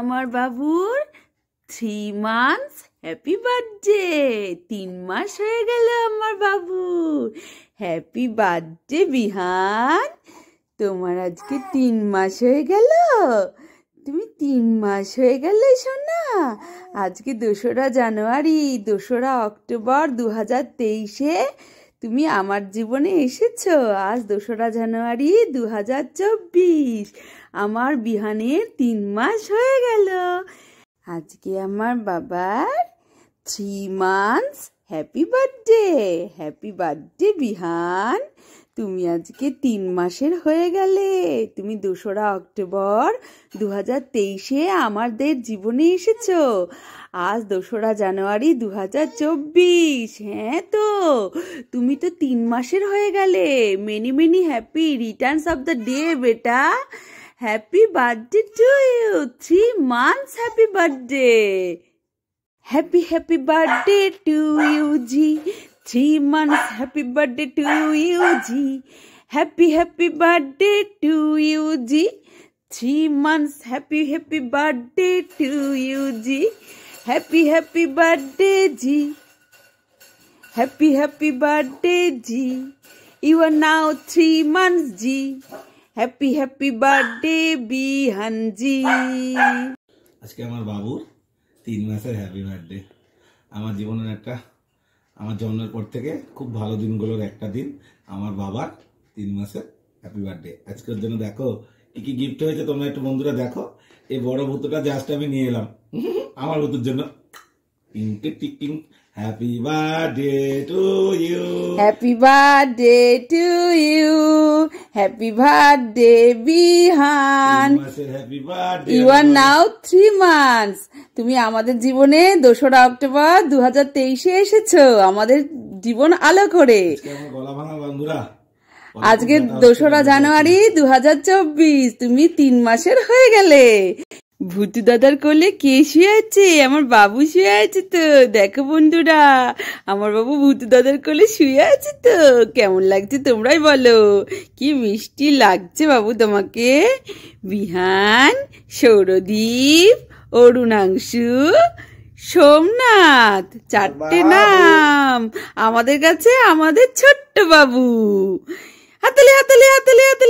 আমার বাবুর three months happy birthday তিন মাস হয়ে গেল আমার বাবু হ্যাপি বার্থডে বিহান তোমার আজকে তিন মাস হয়ে গেল তুমি তিন মাস হয়ে গেলে সোনা আজকে দোসরা জানুয়ারি দোসরা অক্টোবর দু হাজার তেইশে তুমি আমার জীবনে এসেছ আজ দোসরা জানুয়ারি দু হাজার চব্বিশ আমার বিহানের তিন মাস হয়ে গেল আজকে আমার বাবার three months happy birthday happy birthday Bihan তুমি আজকে তিন মাসের হয়ে গেলে তুমি দোসরা অক্টোবর দু হাজার তেইশে আমাদের জীবনে এসেছ আজ দোসরা জানুয়ারি দু হাজার চব্বিশ হ্যাঁ তো তুমি তো তিন মাসের হয়ে গেলে many many happy returns of the day বেটা happy birthday to you three months happy birthday Happy, happy birthday to you, G. Three months, happy birthday to you, G. Happy, happy birthday to you, G. Three months, happy, happy birthday to you, G. Happy, happy birthday, G. Happy, happy birthday, G. You are now three months, G. Happy, happy birthday, Bihanji. আজকে আমার বাবুর তিন মাসের happy birthday আমার জীবনের একটা আমার জন্মের পর থেকে খুব ভালো দিনগুলোর একটা দিন আমার বাবার তিন মাসের হ্যাপি বার্থডে আজকের জন্য দেখো কি কি গিফট হয়েছে তোমরা একটু বন্ধুরা দেখো এই বড় ভূতটা জাস্ট আমি নিয়ে এলাম আমার ভূতের জন্য Ping, ping, ping, ping. Happy birthday to you. Happy birthday to you. Happy birthday, Bihan. Happy birthday. You are now three months. তুমি আমাদের জীবনে দোসরা অক্টোবর দু হাজার তেইশে এসেছো আমাদের জীবন আলো করে গলা ভাঙা বন্ধুরা আজকে দোসরা জানুয়ারি দু তুমি তিন মাসের হয়ে গেলে ভুতু দাদার কোলে কে শুয়ে আছে আমার বাবু শুয়ে আছে তো দেখো বন্ধুরা আমার বাবু ভুতু দাদার কোলে শুয়ে আছে তো কেমন লাগছে তোমরাই বলো কি মিষ্টি লাগছে বাবু তোমাকে বিহান সৌরদীপ অরুণাংশু সোমনাথ চারটে নাম আমাদের কাছে আমাদের ছোট্ট বাবু হাতলে হাতলে হাতলে হাতালি